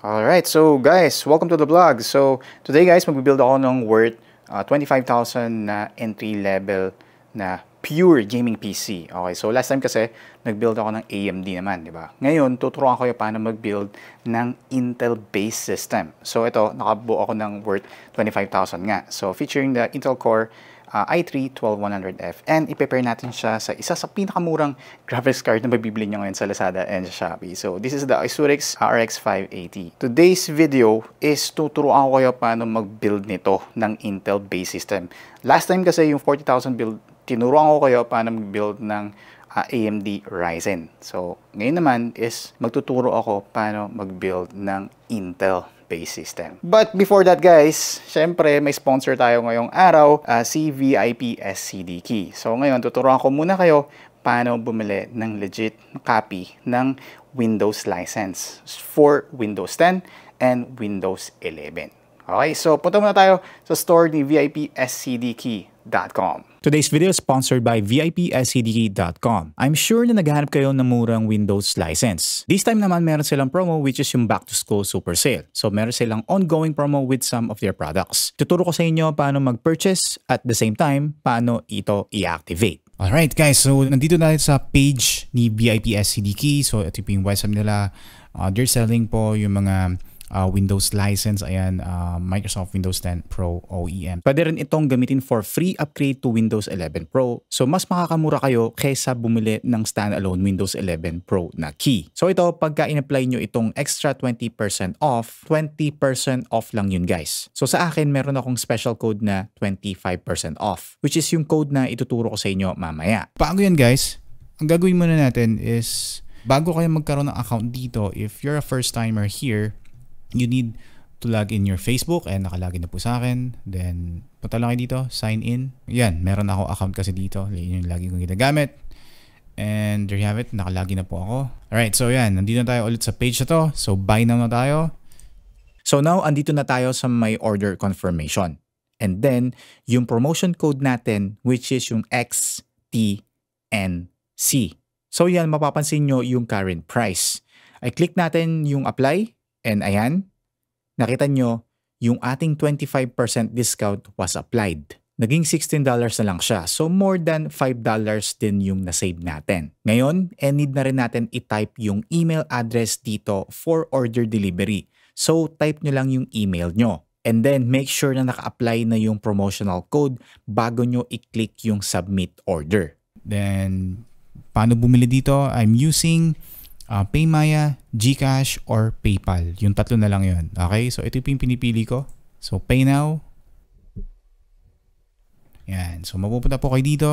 Alright, so guys, welcome to the vlog. So, today guys, magbibuild ako ng worth uh, 25,000 na entry level na pure gaming PC. Okay, so last time kasi, nag-build ako ng AMD naman, di ba? Ngayon, tuturuan ko yung paano mag-build ng Intel-based system. So, ito, nakabuo ako ng worth 25,000 nga. So, featuring the Intel Core uh, ah, i3-12100F and ipe natin siya sa isa sa pinakamurang graphics card na mabibili nyo ngayon sa Lazada and Shopee. So this is the Isurix RX 580. Today's video is tuturuan ko kayo paano mag-build nito ng Intel based system. Last time kasi yung 40,000 build, tinuruan ko kayo paano mag-build ng uh, ah, AMD Ryzen. So ngayon naman is magtuturo ako paano mag-build ng Intel based system. But before that guys, syempre may sponsor tayo ngayong araw, uh, ah, CVIP SCD Key. So ngayon, tuturuan ko muna kayo paano bumili ng legit copy ng Windows license for Windows 10 and Windows 11. Okay, so punta muna tayo sa store ni VIP SCD Key. VIPSCDE.com. Today's video is sponsored by VIPSCDE.com. I'm sure na naghahanap kayo ng murang Windows license. This time naman meron silang promo which is yung Back to School Super Sale. So meron silang ongoing promo with some of their products. Tuturo ko sa inyo paano mag-purchase at the same time paano ito i-activate. Alright guys, so nandito na sa page ni VIPSCDE. So ito yung website nila. Uh, they're selling po yung mga uh, Windows license, ayan, uh, Microsoft Windows 10 Pro OEM. Pwede rin itong gamitin for free upgrade to Windows 11 Pro. So, mas makakamura kayo kesa bumili ng standalone Windows 11 Pro na key. So, ito, pagka in-apply nyo itong extra 20% off, 20% off lang yun guys. So, sa akin, meron akong special code na 25% off, which is yung code na ituturo ko sa inyo mamaya. Paano yan guys? Ang gagawin muna natin is bago kayo magkaroon ng account dito, if you're a first timer here, you need to log in your Facebook. Ayan, nakalagin na po sa akin. Then, punta lang kayo dito, sign in. Yan, meron ako account kasi dito. Yun yung lagi kong ginagamit. And there you have it, nakalagin na po ako. Alright, so yan, nandito na tayo ulit sa page na to. So, buy now na tayo. So now, andito na tayo sa my order confirmation. And then, yung promotion code natin, which is yung XTNC. So yan, mapapansin nyo yung current price. I click natin yung apply And ayan, nakita nyo, yung ating 25% discount was applied. Naging $16 na lang siya. So more than $5 din yung nasave natin. Ngayon, eh need na rin natin i-type yung email address dito for order delivery. So type nyo lang yung email nyo. And then make sure na naka-apply na yung promotional code bago nyo i-click yung submit order. Then, paano bumili dito? I'm using uh, Paymaya, GCash, or PayPal. Yung tatlo na lang yun. Okay? So, ito yung pinipili ko. So, Pay Now. Yan. So, mapupunta po kayo dito.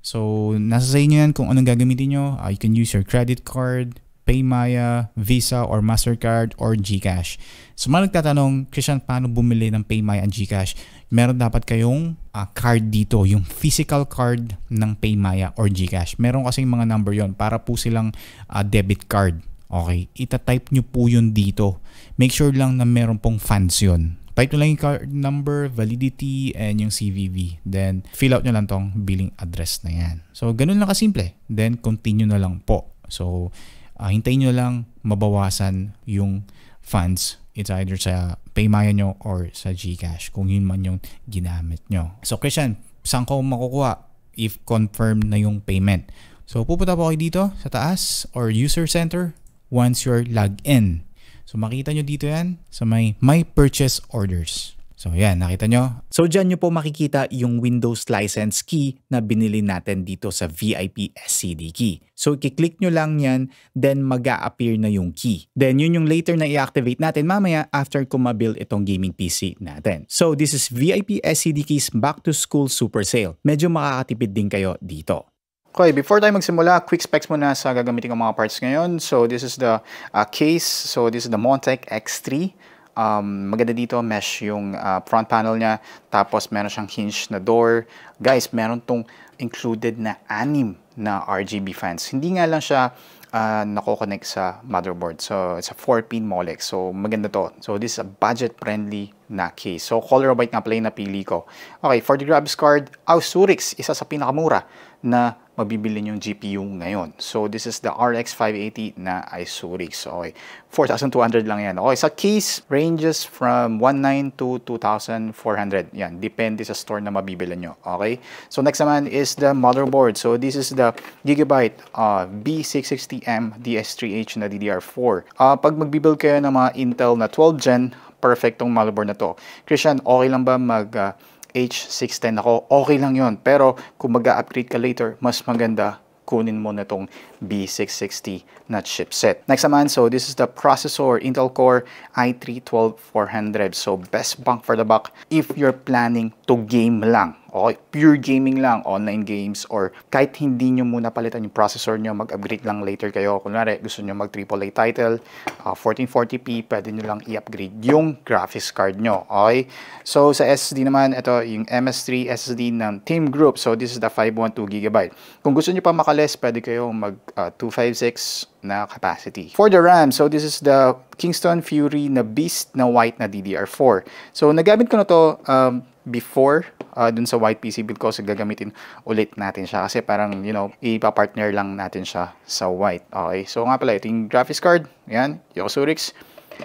So, nasa sa inyo yan kung anong gagamitin nyo. Uh, you can use your credit card, Paymaya, Visa, or MasterCard, or GCash. So, mga nagtatanong, Christian, paano bumili ng Paymaya and GCash? meron dapat kayong uh, card dito, yung physical card ng Paymaya or GCash. Meron kasing mga number yon para po silang uh, debit card. Okay, itatype nyo po yun dito. Make sure lang na meron pong funds yun. Type nyo lang yung card number, validity, and yung CVV. Then, fill out nyo lang tong billing address na yan. So, ganun lang kasimple. Then, continue na lang po. So, uh, hintayin nyo lang mabawasan yung funds It's either sa Paymaya nyo or sa GCash kung yun man yung ginamit nyo. So Christian, saan ko makukuha if confirm na yung payment? So pupunta po kayo dito sa taas or user center once you're logged in. So makita nyo dito yan sa may my purchase orders. So yan, nakita nyo? So dyan nyo po makikita yung Windows license key na binili natin dito sa VIP SCD key. So i-click nyo lang yan, then mag appear na yung key. Then yun yung later na i-activate natin mamaya after kumabil itong gaming PC natin. So this is VIP SCD keys back to school super sale. Medyo makakatipid din kayo dito. Okay, before tayo magsimula, quick specs muna sa gagamitin ng mga parts ngayon. So, this is the uh, case. So, this is the Montec X3. Um, maganda dito, mesh yung uh, front panel niya. Tapos, meron siyang hinge na door. Guys, meron tong included na anim na RGB fans. Hindi nga lang siya uh, nako-connect sa motherboard. So, it's a 4-pin Molex. So, maganda to. So, this is a budget-friendly na case. So, color white nga pala yung napili ko. Okay, for the grabs card, Ausurix, isa sa pinakamura na mabibili yung GPU ngayon. So, this is the RX 580 na Isurix. Okay, 4,200 lang yan. Okay, sa case, ranges from 19 to 2,400. Yan, depende sa store na mabibili nyo. Okay, so next naman is the motherboard. So, this is the Gigabyte uh, B660M DS3H na DDR4. Uh, pag magbibuild kayo ng mga Intel na 12 gen, perfect tong motherboard na to. Christian, okay lang ba mag uh, H610 ako, okay lang yon Pero kung mag upgrade ka later, mas maganda kunin mo na itong B660 na chipset. Next naman, so this is the processor Intel Core i3-12400. So best bang for the buck if you're planning to game lang. Okay, pure gaming lang, online games, or kahit hindi nyo muna palitan yung processor nyo, mag-upgrade lang later kayo. Kunwari, gusto nyo mag-AAA title, uh, 1440p, pwede nyo lang i-upgrade yung graphics card nyo. Okay? So, sa SSD naman, ito yung MS3 SSD ng Team Group. So, this is the 512GB. Kung gusto nyo pa makaless, pwede kayo mag uh, 256 na capacity. For the RAM, so this is the Kingston Fury na Beast na white na DDR4. So nagamit ko na to um, before uh, dun sa white PC build ko. So gagamitin ulit natin siya kasi parang, you know, ipapartner lang natin siya sa white. Okay, so nga pala, ito yung graphics card. Ayan, Yosurix.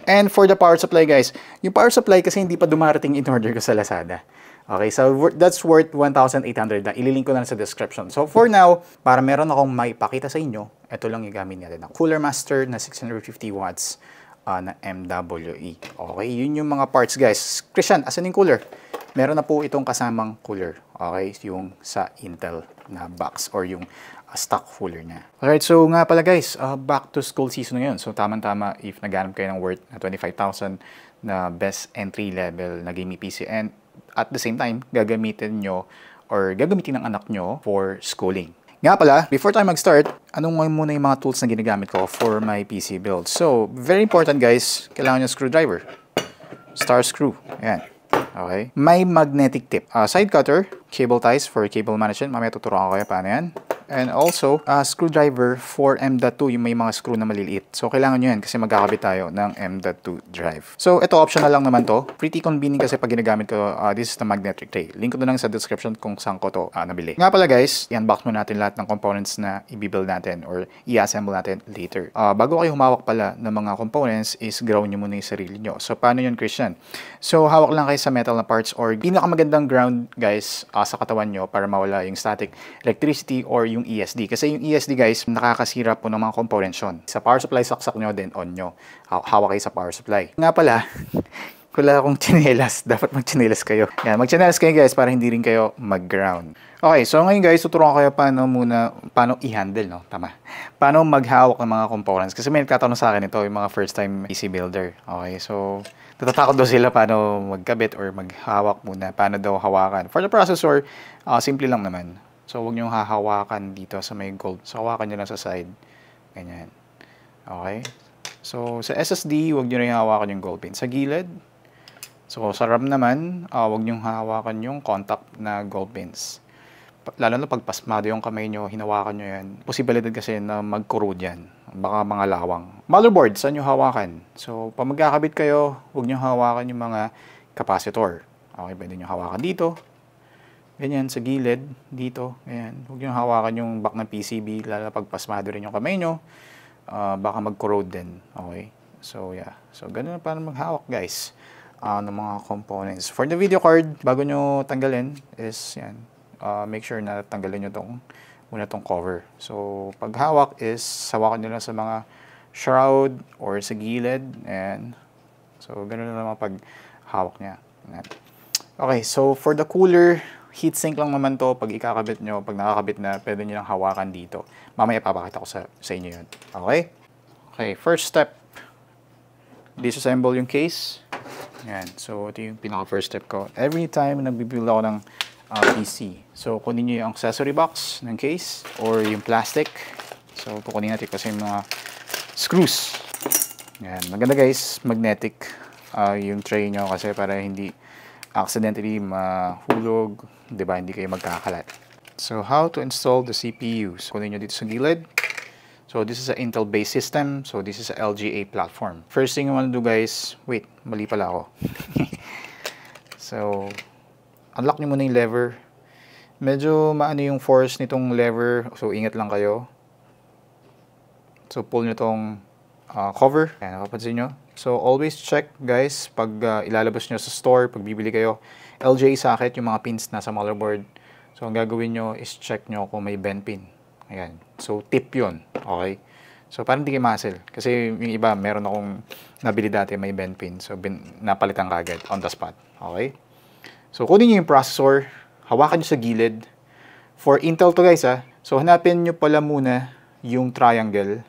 And for the power supply guys, yung power supply kasi hindi pa dumarating in order ko sa Lazada. Okay, so that's worth 1,800 na. Ililink ko na sa description. So for now, para meron akong maipakita sa inyo, ito lang yung gamit natin. Ang Cooler Master na 650 watts uh, na MWE. Okay, yun yung mga parts guys. Christian, asan yung cooler? Meron na po itong kasamang cooler. Okay, yung sa Intel na box or yung uh, stock cooler niya. Alright, so nga pala guys, uh, back to school season ngayon. So tamang-tama if naghanap kayo ng worth na 25,000 na best entry level na gaming PC. And at the same time gagamitin nyo or gagamitin ng anak nyo for schooling. Nga pala, before tayo mag-start, anong mga muna yung mga tools na ginagamit ko for my PC build? So, very important guys, kailangan yung screwdriver. Star screw. Ayan. Okay. May magnetic tip. Uh, side cutter, cable ties for cable management. Mamaya tuturuan ko kayo paano yan and also a uh, screwdriver for M.2 yung may mga screw na maliliit. So kailangan nyo yan kasi magkakabit tayo ng M.2 drive. So ito optional lang naman to. Pretty convenient kasi pag ginagamit ko uh, this is the magnetic tray. Link ko na lang sa description kung saan ko to uh, nabili. Nga pala guys, i-unbox muna natin lahat ng components na i-build natin or i-assemble natin later. Uh, bago kayo humawak pala ng mga components is ground nyo muna yung sarili nyo. So paano yun Christian? So hawak lang kayo sa metal na parts or pinakamagandang ground guys uh, sa katawan nyo para mawala yung static electricity or yung yung ESD. Kasi yung ESD guys, nakakasira po ng mga components yun. Sa power supply, saksak nyo, din on nyo. Hawak kayo sa power supply. Nga pala, wala akong chinelas. Dapat mag-chinelas kayo. Yan, mag-chinelas kayo guys para hindi rin kayo mag-ground. Okay, so ngayon guys, tuturuan ko kayo paano muna, paano i-handle, no? Tama. Paano maghawak ng mga components. Kasi may nagtatanong sa akin ito, yung mga first time PC e builder. Okay, so natatakot daw sila paano magkabit or maghawak muna, paano daw hawakan. For the processor, uh, simple lang naman. So, huwag niyong hahawakan dito sa may gold. So, hawakan niyo lang sa side. Ganyan. Okay? So, sa SSD, huwag niyo rin hawakan yung gold pin. Sa gilid, so sa RAM naman, uh, huwag niyong hawakan yung contact na gold pins. Lalo na pag pasmado yung kamay niyo, hinawakan niyo yan. Posibilidad kasi na magkurod yan. Baka mga lawang. Motherboard, saan niyo hawakan? So, pag magkakabit kayo, huwag niyo hawakan yung mga capacitor. Okay, pwede niyo hawakan dito ganyan sa gilid dito. Ayan, huwag niyo hawakan yung back ng PCB lalo pag pasmado rin yung kamay niyo. Uh, baka mag-corrode din. Okay? So yeah. So ganun na para maghawak guys uh, ng mga components. For the video card, bago niyo tanggalin is yan. Uh, make sure na tanggalin niyo tong muna tong cover. So pag hawak is hawakan niyo lang sa mga shroud or sa gilid and so ganun na naman pag hawak niya. Okay, so for the cooler, heatsink lang naman to pag ikakabit nyo, pag nakakabit na, pwede nyo lang hawakan dito. Mamaya papakita ko sa, sa inyo yun. Okay? Okay, first step. Disassemble yung case. Yan. So, ito yung pinaka first step ko. Every time nagbibili ako ng uh, ah, PC. So, kunin nyo yung accessory box ng case or yung plastic. So, kukunin natin kasi yung mga screws. Yan. Maganda guys, magnetic uh, yung tray nyo kasi para hindi accidentally mahulog 'di ba? Hindi kayo magkakalat. So how to install the CPUs? Kunin niyo dito sa gilid. So this is an Intel based system. So this is a LGA platform. First thing you want to do guys, wait, mali pala ako. so unlock niyo muna yung lever. Medyo maano yung force nitong lever. So ingat lang kayo. So pull nyo tong uh, cover. Ayan, napapansin nyo. So always check guys pag uh, ilalabas nyo sa store, pag bibili kayo LJ socket, yung mga pins na sa motherboard. So, ang gagawin nyo is check nyo kung may bend pin. Ayan. So, tip yun. Okay? So, parang di kayo muscle. Kasi yung iba, meron akong nabili dati may bend pin. So, bin, napalitan kagad on the spot. Okay? So, kunin nyo yung processor. Hawakan nyo sa gilid. For Intel to guys ha. So, hanapin nyo pala muna yung triangle.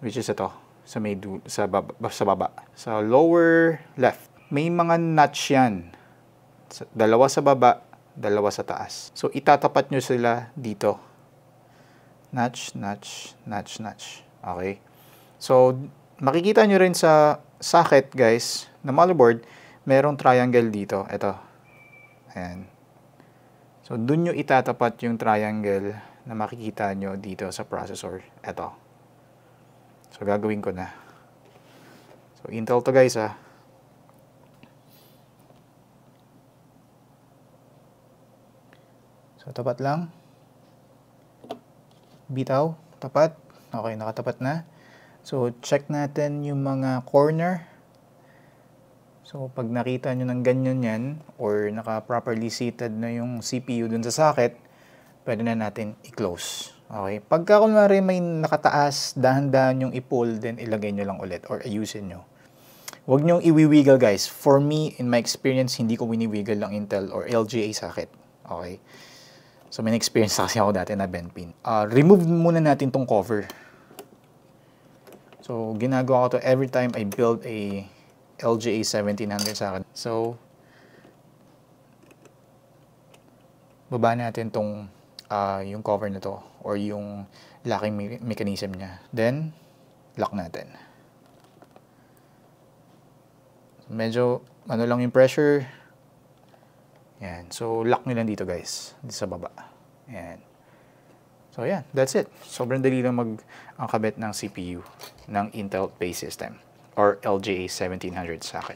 Which is ito. Sa, may sa, baba, sa baba. Sa lower left may mga notch yan. Dalawa sa baba, dalawa sa taas. So, itatapat nyo sila dito. Notch, notch, notch, notch. Okay? So, makikita nyo rin sa socket, guys, na motherboard, merong triangle dito. Ito. Ayan. So, dun nyo itatapat yung triangle na makikita nyo dito sa processor. Ito. So, gagawin ko na. So, Intel to guys ah. So, tapat lang. Bitaw, tapat. Okay, nakatapat na. So, check natin yung mga corner. So, pag nakita nyo ng ganyan yan, or naka-properly seated na yung CPU dun sa socket, pwede na natin i-close. Okay, pagka kunwari may nakataas, dahan-dahan yung i-pull, then ilagay nyo lang ulit or ayusin nyo. Huwag nyong iwiwiggle guys. For me, in my experience, hindi ko winiwiggle ng Intel or LGA socket. Okay? So may experience kasi ako dati na bend pin. Uh, remove muna natin tong cover. So ginagawa ko to every time I build a LGA 1700 sa akin. So baba natin tong uh, yung cover na to or yung locking me mechanism niya. Then lock natin. Medyo ano lang yung pressure Ayan. So, lock nyo lang dito guys. Dito sa baba. Ayan. So, yan. That's it. Sobrang dali lang mag-angkabit ng CPU ng Intel Base System or LGA 1700 sa akin.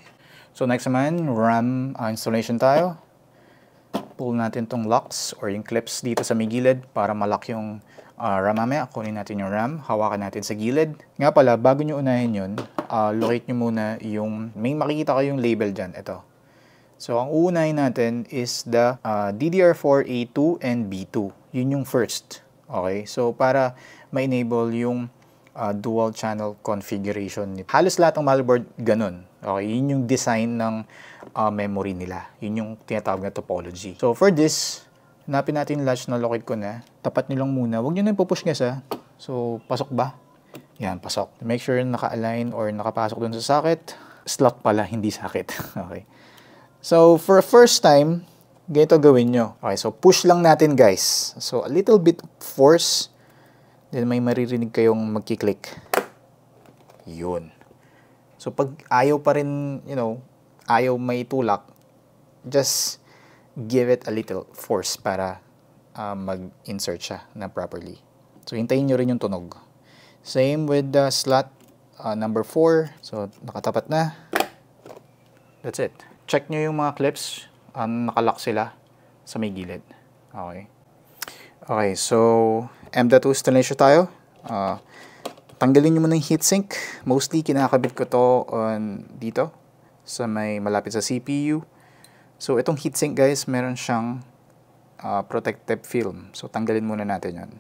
So, next naman, RAM ah, installation tayo. Pull natin tong locks or yung clips dito sa may gilid para malock yung uh, RAM mamaya. Kunin natin yung RAM. Hawakan natin sa gilid. Nga pala, bago nyo unahin yun, uh, locate nyo muna yung, may makikita kayong label dyan. Ito So, ang uunahin natin is the uh, ah, DDR4A2 and B2. Yun yung first. Okay? So, para ma-enable yung uh, dual channel configuration. Halos lahat ng motherboard ganun. Okay? Yun yung design ng uh, memory nila. Yun yung tinatawag na topology. So, for this, hanapin natin latch na locate ko na. Tapat nyo lang muna. Huwag nyo na ipupush nga sa. So, pasok ba? Yan, pasok. Make sure naka-align or nakapasok dun sa socket. Slot pala, hindi socket. okay. So, for a first time, ganito gawin nyo. Okay, so push lang natin guys. So, a little bit force. Then may maririnig kayong magkiklik. Yun. So, pag ayaw pa rin, you know, ayaw may tulak, just give it a little force para uh, mag-insert siya na properly. So, hintayin nyo rin yung tunog. Same with the slot uh, number 4. So, nakatapat na. That's it check nyo yung mga clips, um, nakalock sila sa may gilid. Okay. Okay, so M.2 installation tayo. Uh, tanggalin nyo muna yung heatsink. Mostly, kinakabit ko to on dito sa may malapit sa CPU. So, itong heatsink guys, meron siyang uh, protective film. So, tanggalin muna natin yon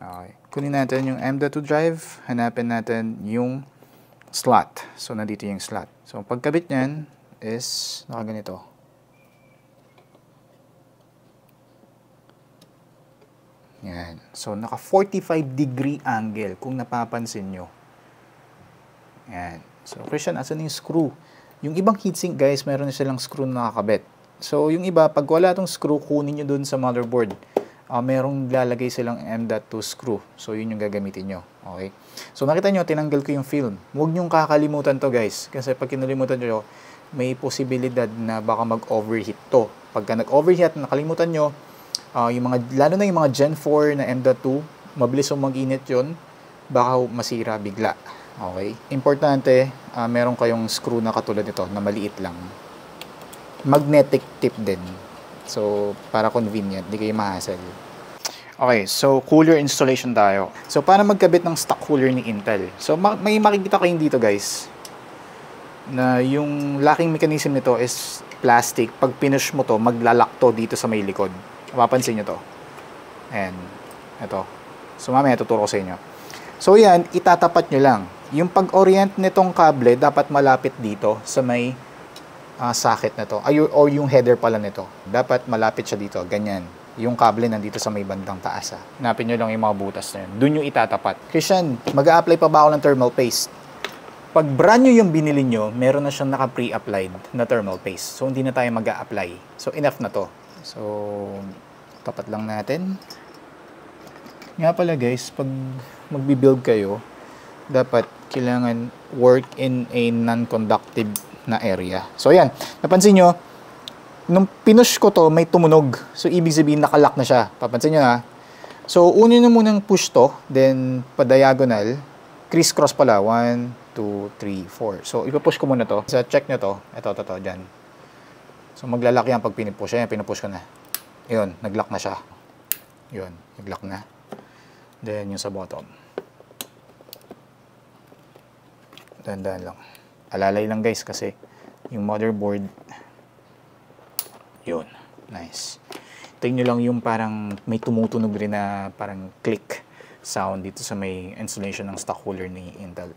Okay. Kunin natin yung M.2 drive. Hanapin natin yung slot. So, nandito yung slot. So, pagkabit nyan, is nakaganito. Yan. So, naka 45 degree angle kung napapansin nyo. Yan. So, Christian, asan yung screw? Yung ibang heatsink guys, meron na silang screw na nakakabit. So, yung iba, pag wala tong screw, kunin nyo dun sa motherboard uh, merong lalagay silang M.2 screw. So, yun yung gagamitin nyo. Okay? So, nakita nyo, tinanggal ko yung film. Huwag nyong kakalimutan to guys. Kasi pag kinalimutan nyo, may posibilidad na baka mag-overheat to. Pagka nag-overheat, nakalimutan nyo, uh, yung mga, lalo na yung mga Gen 4 na M.2, mabilis yung mag-init yun, baka masira bigla. Okay? Importante, uh, meron kayong screw na katulad nito, na maliit lang. Magnetic tip din. So, para convenient, di kayo mahasal. Okay, so cooler installation tayo. So, para magkabit ng stock cooler ni Intel. So, ma may makikita kayong dito guys na yung locking mechanism nito is plastic. Pag pinush mo to, maglalakto dito sa may likod. Mapapansin nyo to. And, Ito. So mamaya tuturo ko sa inyo. So yan, itatapat nyo lang. Yung pag-orient nitong kable, dapat malapit dito sa may uh, socket na to. Ay, or yung header pala nito. Dapat malapit siya dito. Ganyan. Yung kable nandito sa may bandang taas. Ha. Ah. Hanapin nyo lang yung mga butas na yun. Doon yung itatapat. Christian, mag apply pa ba ako ng thermal paste? Pag brand new yung binili nyo, meron na siyang naka-pre-applied na thermal paste. So, hindi na tayo mag apply So, enough na to. So, tapat lang natin. Nga pala guys, pag magbi-build kayo, dapat kailangan work in a non-conductive na area. So, ayan. Napansin nyo, nung pinush ko to, may tumunog. So, ibig sabihin, nakalock na siya. Papansin nyo na. So, unin na munang push to, then pa-diagonal, criss-cross pala. 1, 2, 3, 4. So, ipapush ko muna to. Sa check nyo to, ito, ito, ito, dyan. So, maglalaki yan pag pinipush. Ayan, pinupush ko na. Yun, naglock na siya. Yun, naglock na. Then, yung sa bottom. Dahan-dahan lang. Alalay lang guys kasi yung motherboard, yun, nice. Tingnan nyo lang yung parang may tumutunog rin na parang click sound dito sa may installation ng stock cooler ni Intel.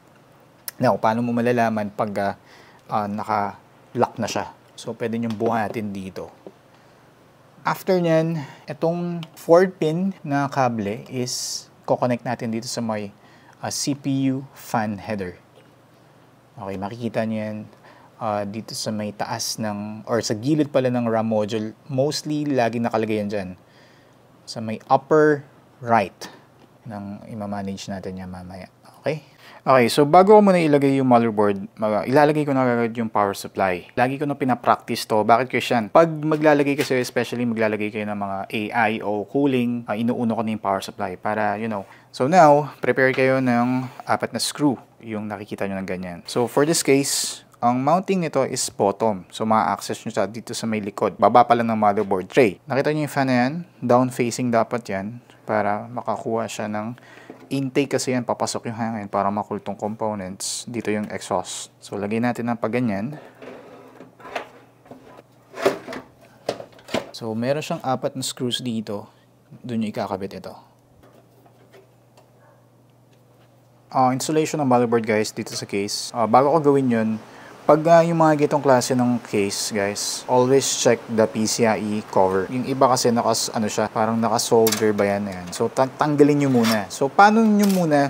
Now, paano mo malalaman pag uh, uh, naka-lock na siya? So, pwede niyong buhatin dito. After nyan, itong 4-pin na kable is ko-connect natin dito sa may uh, ah, CPU fan header. Okay, makikita niyo yan uh, dito sa may taas ng, or sa gilid pala ng RAM module. Mostly, lagi nakalagay yan dyan. Sa may upper right ng imamanage natin yan mamaya. Okay? Okay, so bago ko muna ilagay yung motherboard, ilalagay ko na agad yung power supply. Lagi ko na pinapractice to. Bakit Christian? Pag maglalagay kasi, especially maglalagay kayo ng mga AI o cooling, uh, inuuno ko na yung power supply para, you know. So now, prepare kayo ng apat na screw, yung nakikita nyo ng ganyan. So for this case, ang mounting nito is bottom. So, ma-access nyo sa dito sa may likod. Baba pa lang ng motherboard tray. Nakita nyo yung fan na yan? Down facing dapat yan para makakuha siya ng intake kasi yan, papasok yung hangin para makultong components. Dito yung exhaust. So, lagay natin ng paganyan. So, meron siyang apat na screws dito. Doon yung ikakabit ito. Uh, ah, insulation ng motherboard guys dito sa case. Uh, bago ko gawin yun, pag uh, yung mga gitong klase ng case, guys, always check the PCIe cover. Yung iba kasi nakas, ano siya, parang nakasolder ba yan, Ayan. So, tanggalin nyo muna. So, paano nyo muna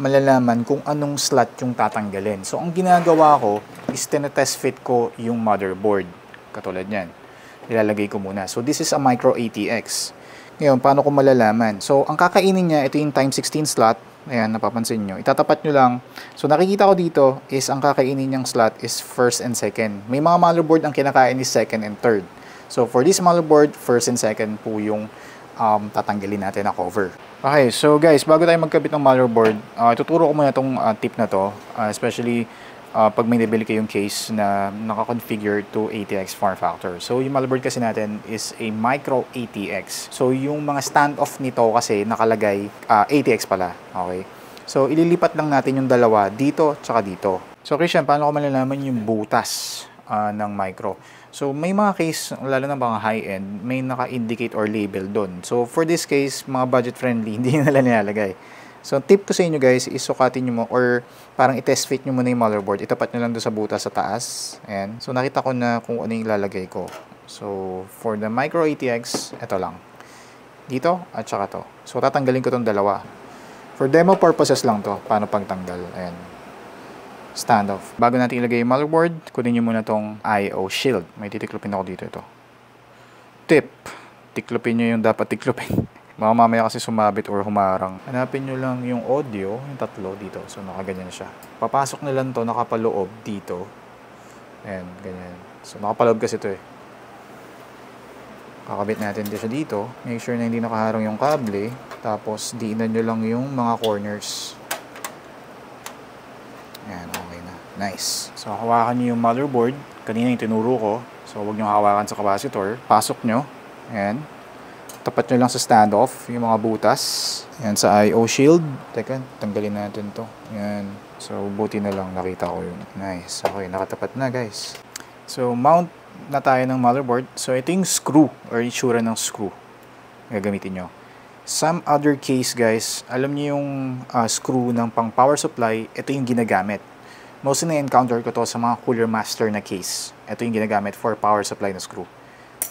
malalaman kung anong slot yung tatanggalin? So, ang ginagawa ko is tinetest fit ko yung motherboard. Katulad yan. Ilalagay ko muna. So, this is a micro ATX. Ngayon, paano ko malalaman? So, ang kakainin niya, ito yung time 16 slot Ayan, napapansin nyo. Itatapat nyo lang. So, nakikita ko dito is ang kakainin niyang slot is first and second. May mga motherboard ang kinakain is second and third. So, for this motherboard, first and second po yung um, tatanggalin natin na cover. Okay, so guys, bago tayo magkabit ng motherboard, uh, ah, tuturo ko muna itong uh, ah, tip na to. Uh, especially uh, pag may nabili kayong case na naka-configure to ATX form factor. So, yung motherboard kasi natin is a micro ATX. So, yung mga standoff nito kasi nakalagay uh, ah, ATX pala. Okay? So, ililipat lang natin yung dalawa dito tsaka dito. So, Christian, paano ko malalaman yung butas uh, ng micro? So, may mga case, lalo na mga high-end, may naka-indicate or label doon. So, for this case, mga budget-friendly, hindi nila nilalagay. So, tip ko sa inyo guys, isukatin nyo mo or parang i-test fit nyo muna yung motherboard. Itapat nyo lang doon sa butas sa taas. Ayan. So, nakita ko na kung ano yung lalagay ko. So, for the micro ATX, ito lang. Dito at saka to. So, tatanggalin ko tong dalawa. For demo purposes lang to. Paano pagtanggal. Ayan. Standoff. Bago natin ilagay yung motherboard, kunin nyo muna tong I.O. shield. May titiklopin ako dito ito. Tip. Tiklopin nyo yung dapat tiklopin. Mga mamaya kasi sumabit or humarang. Hanapin nyo lang yung audio, yung tatlo dito. So, nakaganyan siya. Papasok na lang to nakapaloob dito. Ayan, ganyan. So, nakapaloob kasi to eh. Kakabit natin din siya dito. Make sure na hindi nakaharang yung kable. Tapos, diinan nyo lang yung mga corners. Ayan, okay na. Nice. So, hawakan nyo yung motherboard. Kanina yung tinuro ko. So, huwag nyo hawakan sa capacitor. Pasok nyo. Ayan tapat nyo lang sa standoff, yung mga butas. Yan, sa IO oh, shield. Teka, tanggalin natin to. Yan. So, buti na lang nakita ko yun. Nice. Okay, nakatapat na guys. So, mount na tayo ng motherboard. So, ito yung screw or itsura ng screw. Gagamitin nyo. Some other case guys, alam nyo yung uh, screw ng pang power supply, ito yung ginagamit. Mostly na-encounter ko to sa mga cooler master na case. Ito yung ginagamit for power supply na screw.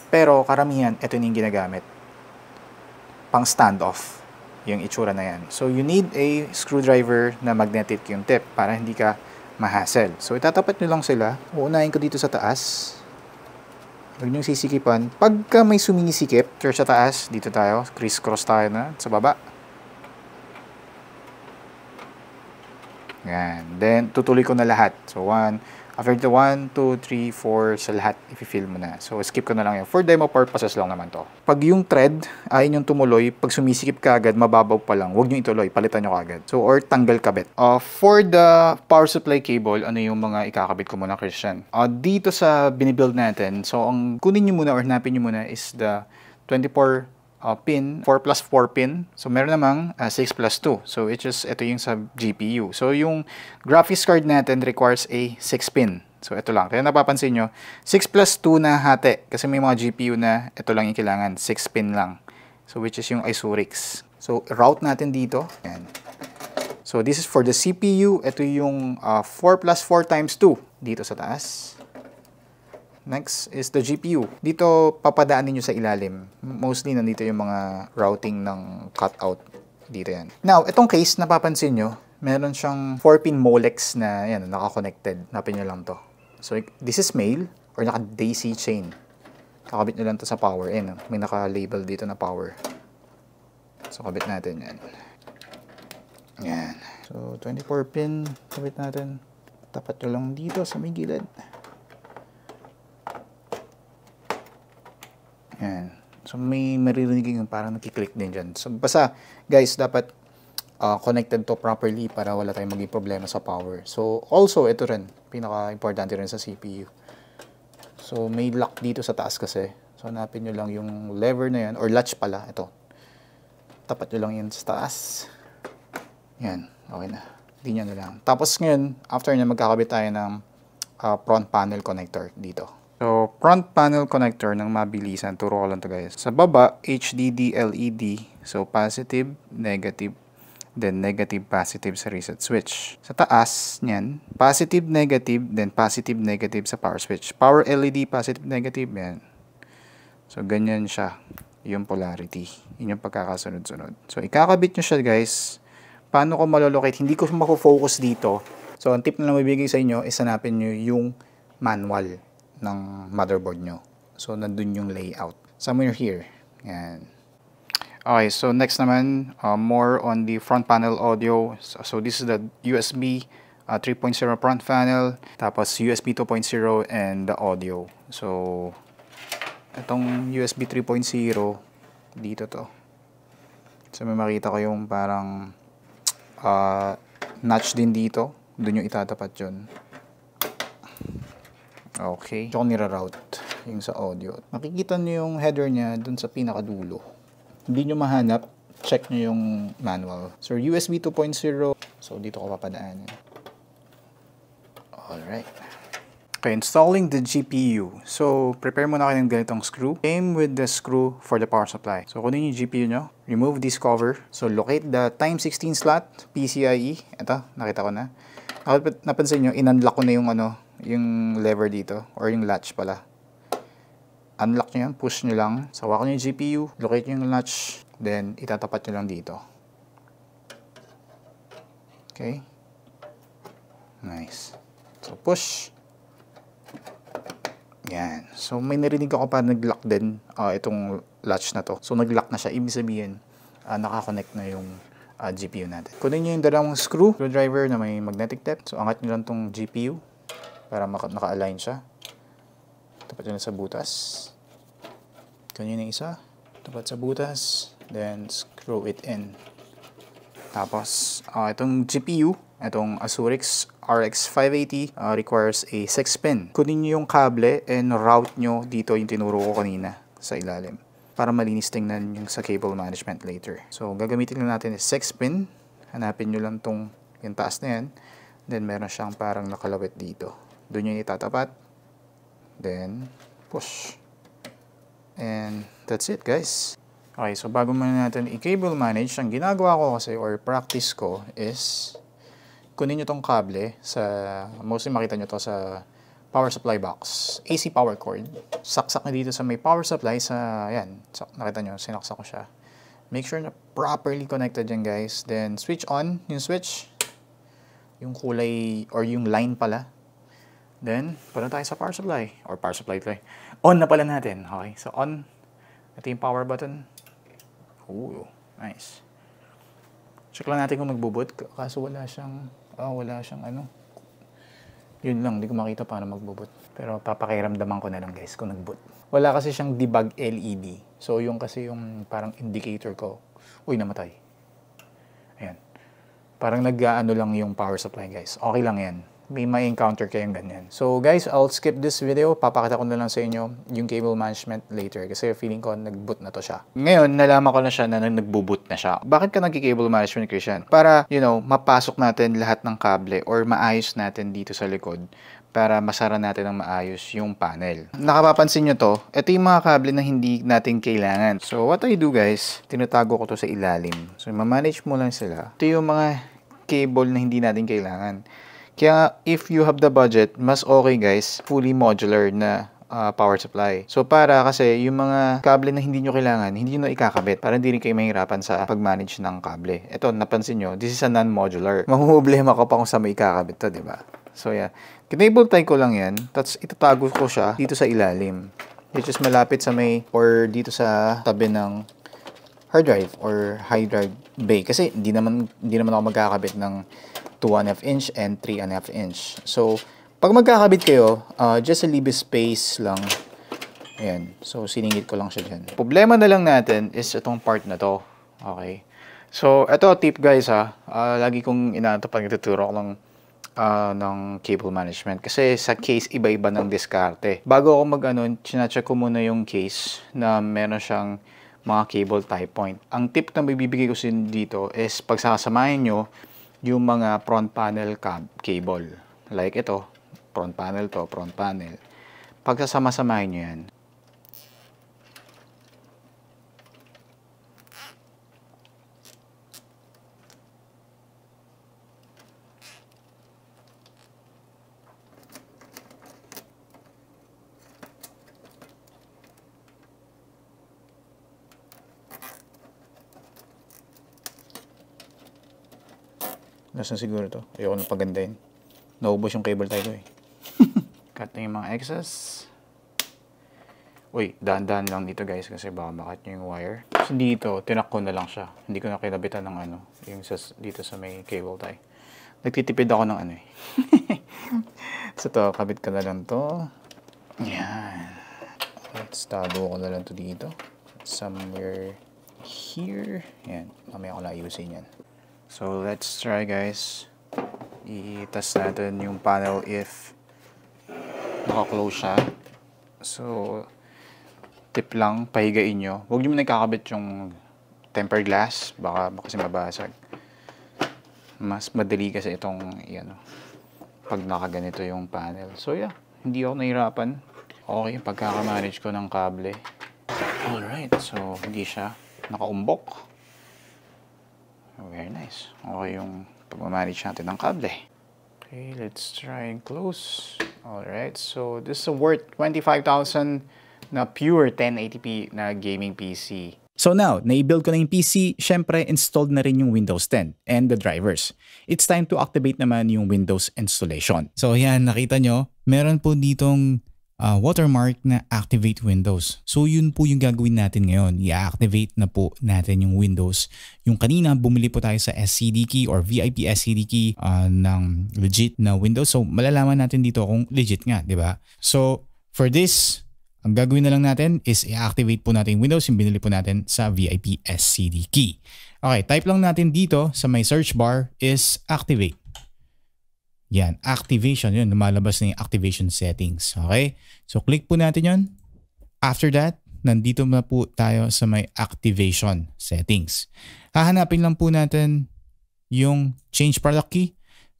Pero karamihan, ito yung ginagamit pang standoff yung itsura na yan. So, you need a screwdriver na magnetic yung tip para hindi ka mahassle. So, itatapat nyo lang sila. Uunahin ko dito sa taas. Huwag nyo sisikipan. Pagka may sumisikip, sure sa taas, dito tayo. Criss-cross tayo na sa baba. Yan. Then, tutuloy ko na lahat. So, one, After the 1, 2, 3, 4, sa lahat, ipifill mo na. So, skip ko na lang yun. For demo purposes lang naman to. Pag yung thread, ay ah, yung tumuloy, pag sumisikip ka agad, mababaw pa lang. Huwag nyo ituloy, palitan nyo agad. So, or tanggal kabit. Uh, for the power supply cable, ano yung mga ikakabit ko muna, Christian? Uh, dito sa binibuild natin, so, ang kunin nyo muna or hanapin nyo muna is the 24 uh, pin, 4 plus 4 pin. So, meron namang uh, 6 plus 2. So, which is, ito yung sa GPU. So, yung graphics card natin requires a 6 pin. So, ito lang. Kaya napapansin nyo, 6 plus 2 na hati. Kasi may mga GPU na ito lang yung kailangan. 6 pin lang. So, which is yung Isurix. So, route natin dito. Ayan. So, this is for the CPU. Ito yung uh, 4 plus 4 times 2 dito sa taas. Next is the GPU. Dito, papadaan ninyo sa ilalim. Mostly, nandito yung mga routing ng cutout. Dito yan. Now, itong case, napapansin nyo, meron siyang 4-pin Molex na yan, naka-connected. Napin nyo lang to. So, this is male or naka-daisy chain. Kakabit nyo lang to sa power. Yan, oh, may naka-label dito na power. So, kabit natin yan. Yan. So, 24 pin. Kabit natin. Tapat nyo lang dito sa may gilid. Yan. So may maririnig yung parang nakiklik din dyan. So basta guys, dapat uh, connected to properly para wala tayong maging problema sa power. So also ito rin, pinaka-importante rin sa CPU. So may lock dito sa taas kasi. So hanapin nyo lang yung lever na yan, or latch pala, ito. Tapat nyo lang yun sa taas. Yan, okay na. Hindi nyo na lang. Tapos ngayon, after na magkakabit tayo ng uh, front panel connector dito. So, front panel connector ng mabilisan. Turo ko lang to guys. Sa baba, HDD LED. So, positive, negative, then negative, positive sa reset switch. Sa taas, yan, positive, negative, then positive, negative sa power switch. Power LED, positive, negative, yan. So, ganyan siya yung polarity. Yun yung pagkakasunod-sunod. So, ikakabit nyo siya guys. Paano ko malolocate? Hindi ko mako-focus dito. So, ang tip na lang mabigay sa inyo is hanapin nyo yung manual ng motherboard nyo. So, nandun yung layout. Somewhere here. Yan. Okay, so next naman, uh, more on the front panel audio. So, so this is the USB uh, 3.0 front panel, tapos USB 2.0 and the audio. So, itong USB 3.0, dito to. So, may makita ko yung parang uh, notch din dito. Doon yung itatapat yun. Ah, okay. Tsaka Route yung sa audio. Makikita niyo yung header niya dun sa pinakadulo. Hindi niyo mahanap, check niyo yung manual. So, USB 2.0. So, dito ko papadaanin. All right. Okay, installing the GPU. So, prepare muna kayo ng ganitong screw. Same with the screw for the power supply. So, kunin yung GPU nyo. Remove this cover. So, locate the time 16 slot, PCIe. Ito, nakita ko na. Napansin nyo, in-unlock ko na yung ano, yung lever dito or yung latch pala. Unlock nyo yan, push nyo lang, sawa ko yung GPU, locate yung latch, then itatapat nyo lang dito. Okay? Nice. So, push. Yan. So, may narinig ako para nag-lock din uh, itong latch na to. So, nag-lock na siya. Ibig sabihin, uh, nakakonect na yung uh, ah, GPU natin. Kunin nyo yung dalawang screw, screwdriver na may magnetic depth. So, angat nyo lang tong GPU para naka-align siya. Tapat yun sa butas. Ganyan yung isa. Tapat sa butas. Then, screw it in. Tapos, uh, itong GPU, itong Asurix RX580 uh, ah, requires a 6-pin. Kunin nyo yung kable and route nyo dito yung tinuro ko kanina sa ilalim para malinis tingnan yung sa cable management later. So, gagamitin lang natin is 6-pin. Hanapin nyo lang tong yung taas na yan. Then, meron siyang parang nakalawit dito doon yun itatapat. Then, push. And that's it guys. Okay, so bago muna natin i-cable manage, ang ginagawa ko kasi or practice ko is kunin nyo tong kable sa, mostly makita nyo to sa power supply box, AC power cord. Saksak na dito sa may power supply sa, yan, so, nakita nyo, sinaksak ko siya. Make sure na properly connected yan guys. Then switch on, yung switch, yung kulay or yung line pala Then, punta tayo sa power supply. Or power supply ito eh. On na pala natin. Okay, so on. Ito yung power button. Ooh, nice. Check lang natin kung magbo-boot. Kaso wala siyang, oh, wala siyang ano. Yun lang, hindi ko makita paano magbo-boot. Pero papakiramdaman ko na lang guys kung nag-boot. Wala kasi siyang debug LED. So yung kasi yung parang indicator ko. Uy, namatay. Ayan. Parang nag-ano lang yung power supply guys. Okay lang yan may ma encounter kayong ganyan. So guys, I'll skip this video. Papakita ko na lang sa inyo yung cable management later kasi feeling ko nag-boot na to siya. Ngayon, nalaman ko na siya na nag-boot na siya. Bakit ka nagki cable management, Christian? Para, you know, mapasok natin lahat ng kable or maayos natin dito sa likod para masara natin ng maayos yung panel. Nakapapansin nyo to, ito yung mga kable na hindi natin kailangan. So what I do guys, tinutago ko to sa ilalim. So mamanage mo lang sila. Ito yung mga cable na hindi natin kailangan. Kaya if you have the budget, mas okay guys, fully modular na uh, power supply. So para kasi yung mga kable na hindi nyo kailangan, hindi nyo ikakabit para hindi rin kayo mahirapan sa pag-manage ng kable. Ito, napansin nyo, this is a non-modular. Mamumblema ko pa kung sa may ikakabit to, ba? Diba? So yeah, kinable tie ko lang yan, tapos itatago ko siya dito sa ilalim. Which is malapit sa may, or dito sa tabi ng hard drive or high drive bay. Kasi hindi naman, hindi naman ako magkakabit ng 1/2 inch and 3/2 inch. So, pag magkakabit kayo, uh, just a little space lang. Ayan. So, siningit ko lang siya dyan. Problema na lang natin is itong part na to. Okay. So, ito tip guys ha. Uh, lagi kong inaanto pag nagtuturo ko ng, uh, ng cable management. Kasi sa case, iba-iba ng diskarte. Bago ako mag-ano, sinacheck ko muna yung case na meron siyang mga cable tie point. Ang tip na bibigay ko sa dito is pagsasamahin nyo yung mga front panel cable. Like ito, front panel to, front panel. Pagsasama-samahin nyo yan. Nasaan siguro to? Ayoko na pagandahin. Naubos yung cable tie ko eh. Cut na yung mga excess. Uy, dahan-dahan lang dito guys kasi baka makat nyo yung wire. So dito, tinak ko na lang siya. Hindi ko na kinabitan ng ano, yung sa, dito sa may cable tie. Nagtitipid ako ng ano eh. so to, kabit ka na lang to. Yan. Let's tabo ko na lang to dito. Somewhere here. Yan, mamaya ko lang ayusin yan. So let's try guys. I-test natin yung panel if naka-close siya. So tip lang, pahigain nyo. Huwag nyo nagkakabit yung tempered glass. Baka, baka kasi mabasag. Mas madali kasi itong yan, pag nakaganito yung panel. So yeah, hindi ako nahirapan. Okay, pagkakamanage ko ng kable. Alright, so hindi siya nakaumbok. Oh, very nice. Okay yung pag-manage natin ng kable. Okay, let's try and close. Alright, so this is a worth 25,000 na pure 1080p na gaming PC. So now, na-build ko na yung PC, syempre installed na rin yung Windows 10 and the drivers. It's time to activate naman yung Windows installation. So yan, nakita nyo, meron po ditong uh, watermark na activate Windows. So yun po yung gagawin natin ngayon. I-activate na po natin yung Windows. Yung kanina bumili po tayo sa SCD key or VIP SCD key uh, ng legit na Windows. So malalaman natin dito kung legit nga, di ba? So for this, ang gagawin na lang natin is i-activate po natin yung Windows yung binili po natin sa VIP SCD key. Okay, type lang natin dito sa may search bar is activate. Yan, activation. Yun, lumalabas na yung activation settings. Okay? So, click po natin yun. After that, nandito na po tayo sa may activation settings. Hahanapin lang po natin yung change product key.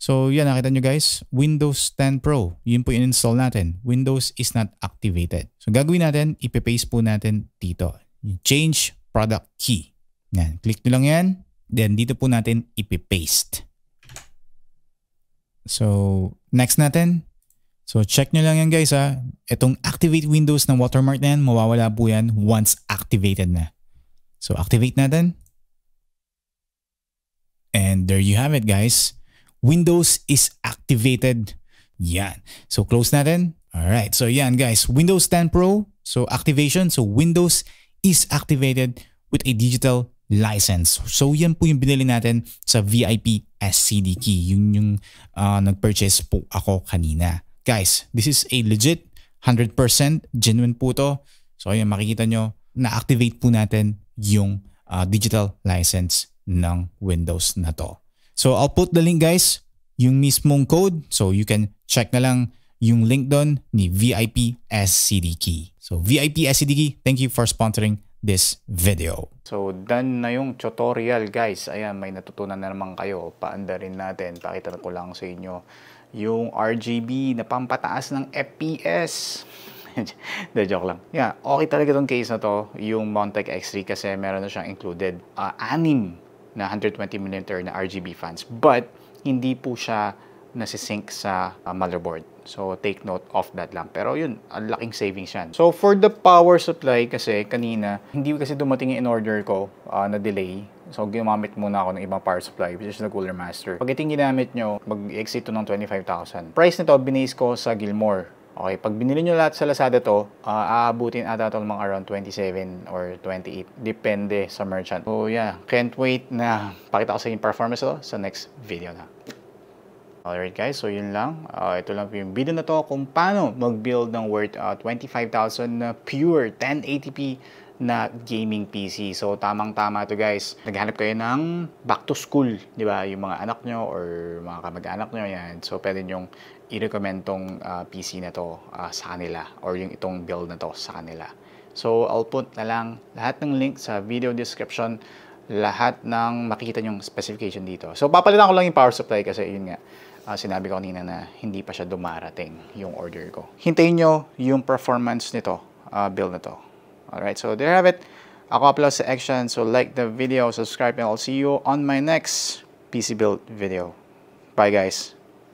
So yan, nakita nyo guys, Windows 10 Pro, yun po yung install natin. Windows is not activated. So gagawin natin, ipipaste po natin dito. change product key. Yan, click nyo lang yan. Then dito po natin ipipaste. So, next natin. So, check nyo lang yan guys ha. Itong activate windows na watermark na yan, mawawala po yan once activated na. So, activate natin. And there you have it guys. Windows is activated. Yan. So, close natin. Alright. So, yan guys. Windows 10 Pro. So, activation. So, Windows is activated with a digital license. So, yan po yung binili natin sa VIP SCD key. Yun yung uh, nag-purchase po ako kanina. Guys, this is a legit 100% genuine po to. So ayun, makikita nyo, na-activate po natin yung uh, digital license ng Windows na to. So I'll put the link guys, yung mismong code. So you can check na lang yung link doon ni VIP SCD Key. So VIP SCD Key, thank you for sponsoring this video. So, done na yung tutorial guys. Ayan, may natutunan na naman kayo. Paanda rin natin. Pakita ko lang sa inyo yung RGB na pampataas ng FPS. De, joke lang. Yeah, okay talaga tong case na to, yung Montec X3 kasi meron na siyang included uh, anim na 120mm na RGB fans. But, hindi po siya nasisync sa uh, motherboard. So, take note of that lang. Pero yun, ang laking savings yan. So, for the power supply kasi kanina, hindi kasi dumating yung in-order ko uh, na delay. So, gumamit muna ako ng ibang power supply, which is the Cooler Master. Pag iting ginamit nyo, mag-exit to ng 25,000. Price nito, binase ko sa Gilmore. Okay, pag binili nyo lahat sa Lazada to, uh, aabutin ata ito mga around 27 or 28. Depende sa merchant. So yeah, can't wait na pakita ko sa inyo performance to sa next video na. Alright guys, so yun lang. Uh, ito lang yung video na to kung paano mag-build ng worth uh, ah, 25,000 na pure 1080p na gaming PC. So tamang-tama to guys. Naghanap kayo ng back to school, 'di ba? Yung mga anak nyo or mga kamag-anak nyo 'yan. So pwede niyo i-recommend tong uh, ah, PC na to uh, sa kanila or yung itong build na to sa kanila. So I'll put na lang lahat ng link sa video description lahat ng makikita nyong specification dito. So, papalitan ko lang yung power supply kasi yun nga uh, sinabi ko kanina na hindi pa siya dumarating yung order ko. Hintayin nyo yung performance nito, uh, ah, build na to. Alright, so there have it. Ako upload sa action. So like the video, subscribe, and I'll see you on my next PC build video. Bye guys!